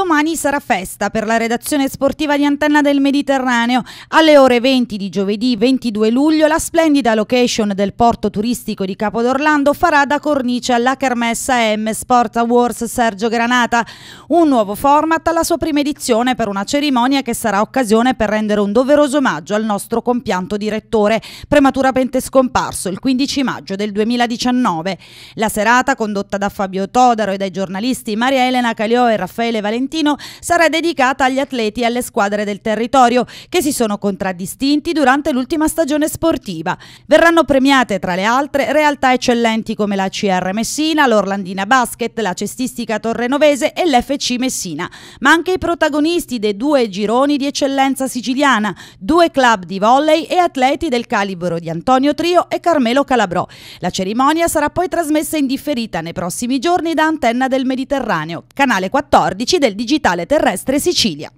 Domani sarà festa per la redazione sportiva di Antenna del Mediterraneo. Alle ore 20 di giovedì 22 luglio la splendida location del porto turistico di Capodorlando farà da cornice alla Carmessa M Sport Awards Sergio Granata. Un nuovo format alla sua prima edizione per una cerimonia che sarà occasione per rendere un doveroso omaggio al nostro compianto direttore, prematuramente scomparso il 15 maggio del 2019. La serata, condotta da Fabio Todaro e dai giornalisti Maria Elena Caliò e Raffaele Valentino, Trentino sarà dedicata agli atleti e alle squadre del territorio che si sono contraddistinti durante l'ultima stagione sportiva. Verranno premiate tra le altre realtà eccellenti come la CR Messina, l'Orlandina Basket, la Cestistica Torrenovese e l'FC Messina, ma anche i protagonisti dei due gironi di eccellenza siciliana, due club di volley e atleti del calibro di Antonio Trio e Carmelo Calabrò. La cerimonia sarà poi trasmessa in differita nei prossimi giorni da Antenna del Mediterraneo, canale 14 del digitale terrestre Sicilia.